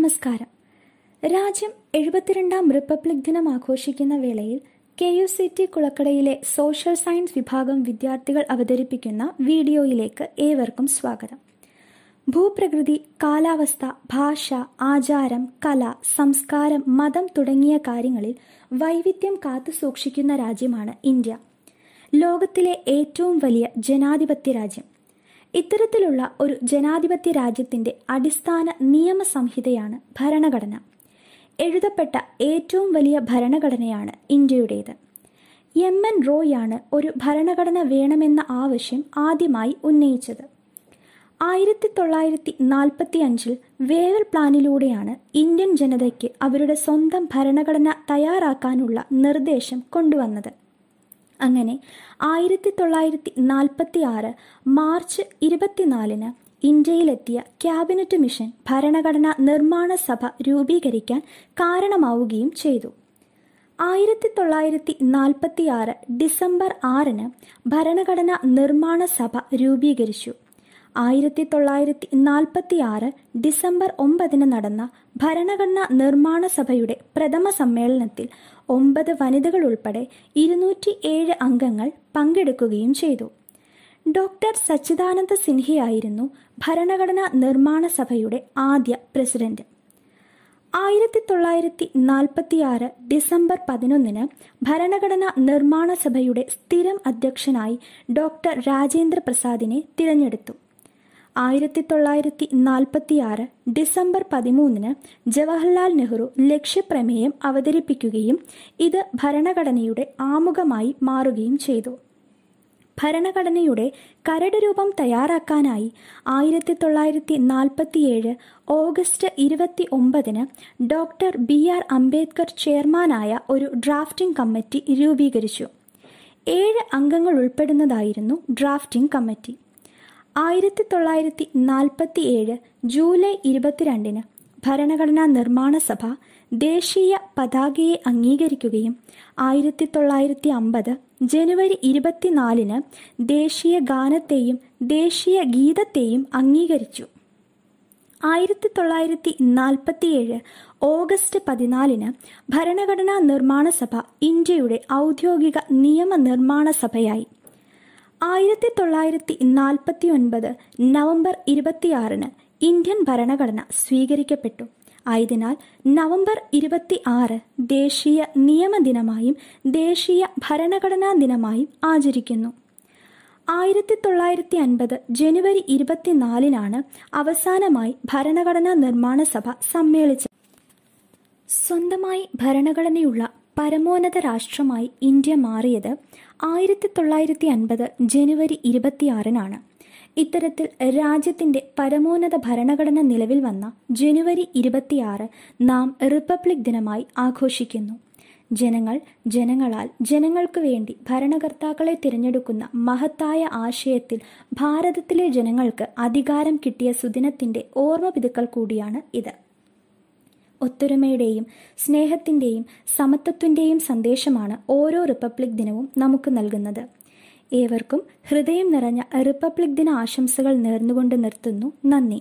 നമസ്കാരം രാജ്യം എഴുപത്തിരണ്ടാം റിപ്പബ്ലിക് ദിനം ആഘോഷിക്കുന്ന വേളയിൽ കെ യു സി ടി കുളക്കടയിലെ സോഷ്യൽ സയൻസ് വിഭാഗം വിദ്യാർത്ഥികൾ അവതരിപ്പിക്കുന്ന വീഡിയോയിലേക്ക് ഏവർക്കും സ്വാഗതം ഭൂപ്രകൃതി കാലാവസ്ഥ ഭാഷ ആചാരം കല സംസ്കാരം മതം തുടങ്ങിയ കാര്യങ്ങളിൽ വൈവിധ്യം കാത്തു സൂക്ഷിക്കുന്ന രാജ്യമാണ് ഇന്ത്യ ലോകത്തിലെ ഏറ്റവും വലിയ ജനാധിപത്യ രാജ്യം ഇത്തരത്തിലുള്ള ഒരു ജനാധിപത്യ രാജ്യത്തിൻ്റെ അടിസ്ഥാന നിയമ സംഹിതയാണ് ഭരണഘടന എഴുതപ്പെട്ട ഏറ്റവും വലിയ ഭരണഘടനയാണ് ഇന്ത്യയുടേത് എം എൻ റോയാണ് ഒരു ഭരണഘടന വേണമെന്ന ആവശ്യം ആദ്യമായി ഉന്നയിച്ചത് ആയിരത്തി തൊള്ളായിരത്തി നാൽപ്പത്തി അഞ്ചിൽ വേവൽ പ്ലാനിലൂടെയാണ് ഇന്ത്യൻ ജനതയ്ക്ക് അവരുടെ സ്വന്തം ഭരണഘടന തയ്യാറാക്കാനുള്ള നിർദ്ദേശം കൊണ്ടുവന്നത് അങ്ങനെ ആയിരത്തി തൊള്ളായിരത്തി നാൽപ്പത്തി ആറ് മാർച്ച് ഇരുപത്തിനാലിന് ഇന്ത്യയിലെത്തിയ ക്യാബിനറ്റ് മിഷൻ ഭരണഘടനാ നിർമ്മാണ സഭ രൂപീകരിക്കാൻ കാരണമാവുകയും ചെയ്തു ആയിരത്തി തൊള്ളായിരത്തി നാൽപ്പത്തി ആറ് ഡിസംബർ ആറിന് ഭരണഘടനാ നിർമ്മാണ സഭ രൂപീകരിച്ചു ആയിരത്തി തൊള്ളായിരത്തി നാൽപ്പത്തി ആറ് ഡിസംബർ ഒമ്പതിന് നടന്ന ഭരണഘടനാ നിർമ്മാണ സഭയുടെ പ്രഥമ സമ്മേളനത്തിൽ ഒമ്പത് വനിതകൾ ഉൾപ്പെടെ ഇരുന്നൂറ്റി ഏഴ് അംഗങ്ങൾ പങ്കെടുക്കുകയും ചെയ്തു ഡോക്ടർ സച്ചിദാനന്ദ സിൻഹയായിരുന്നു ഭരണഘടനാ നിർമ്മാണ സഭയുടെ ആദ്യ പ്രസിഡന്റ് ആയിരത്തി തൊള്ളായിരത്തി ആറ് ഡിസംബർ പതിനൊന്നിന് ഭരണഘടനാ നിർമ്മാണ സഭയുടെ സ്ഥിരം അധ്യക്ഷനായി ഡോക്ടർ രാജേന്ദ്ര പ്രസാദിനെ തിരഞ്ഞെടുത്തു ആയിരത്തി തൊള്ളായിരത്തി നാൽപ്പത്തിയാറ് ഡിസംബർ പതിമൂന്നിന് ജവഹർലാൽ നെഹ്റു ലക്ഷ്യപ്രമേയം അവതരിപ്പിക്കുകയും ഇത് ഭരണഘടനയുടെ ആമുഖമായി മാറുകയും ചെയ്തു ഭരണഘടനയുടെ കരട് രൂപം തയ്യാറാക്കാനായി ആയിരത്തി തൊള്ളായിരത്തി നാൽപ്പത്തിയേഴ് ഓഗസ്റ്റ് ഇരുപത്തി ഒമ്പതിന് ഡോക്ടർ ബി ആർ അംബേദ്കർ ചെയർമാനായ ഒരു ഡ്രാഫ്റ്റിംഗ് കമ്മിറ്റി രൂപീകരിച്ചു ഏഴ് അംഗങ്ങൾ ഉൾപ്പെടുന്നതായിരുന്നു ഡ്രാഫ്റ്റിംഗ് കമ്മിറ്റി ആയിരത്തി തൊള്ളായിരത്തി നാൽപ്പത്തി ഏഴ് ജൂലൈ ഇരുപത്തിരണ്ടിന് ഭരണഘടനാ നിർമ്മാണ സഭ ദേശീയ പതാകയെ അംഗീകരിക്കുകയും ആയിരത്തി തൊള്ളായിരത്തി അമ്പത് ജനുവരി ഇരുപത്തിനാലിന് ദേശീയ ഗാനത്തെയും ദേശീയ ഗീതത്തെയും അംഗീകരിച്ചു ആയിരത്തി തൊള്ളായിരത്തി നാൽപ്പത്തി ഏഴ് ഓഗസ്റ്റ് പതിനാലിന് ഭരണഘടനാ നിർമ്മാണ സഭ ഇന്ത്യയുടെ ഔദ്യോഗിക നിയമനിർമ്മാണ സഭയായി ആയിരത്തി തൊള്ളായിരത്തി നാൽപ്പത്തി ഒൻപത് നവംബർ ഇരുപത്തിയാറിന് ഇന്ത്യൻ ഭരണഘടന സ്വീകരിക്കപ്പെട്ടു ആയതിനാൽ നവംബർ ഇരുപത്തി ആറ് ദേശീയ നിയമദിനമായും ദേശീയ ഭരണഘടനാ ദിനമായും ആചരിക്കുന്നു ആയിരത്തി തൊള്ളായിരത്തി അൻപത് ജനുവരി ഇരുപത്തിനാലിനാണ് അവസാനമായി ഭരണഘടനാ നിർമ്മാണ സഭ സമ്മേളിച്ചത് സ്വന്തമായി ഭരണഘടനയുള്ള പരമോന്നത രാഷ്ട്രമായി ഇന്ത്യ മാറിയത് ആയിരത്തി തൊള്ളായിരത്തി അൻപത് ജനുവരി ഇരുപത്തിയാറിനാണ് ഇത്തരത്തിൽ രാജ്യത്തിൻ്റെ പരമോന്നത ഭരണഘടന നിലവിൽ വന്ന ജനുവരി ഇരുപത്തിയാറ് നാം റിപ്പബ്ലിക് ദിനമായി ആഘോഷിക്കുന്നു ജനങ്ങൾ ജനങ്ങളാൽ ജനങ്ങൾക്ക് വേണ്ടി ഭരണകർത്താക്കളെ തിരഞ്ഞെടുക്കുന്ന മഹത്തായ ആശയത്തിൽ ഭാരതത്തിലെ ജനങ്ങൾക്ക് അധികാരം കിട്ടിയ സുദിനത്തിൻ്റെ ഓർമ്മ പിതുക്കൽ കൂടിയാണ് ഇത് ഒത്തൊരുമയുടെയും സ്നേഹത്തിൻ്റെയും സമത്വത്തിൻ്റെയും സന്ദേശമാണ് ഓരോ റിപ്പബ്ലിക് ദിനവും നമുക്ക് നൽകുന്നത് ഏവർക്കും ഹൃദയം നിറഞ്ഞ റിപ്പബ്ലിക് ദിന ആശംസകൾ നേർന്നുകൊണ്ട് നിർത്തുന്നു നന്ദി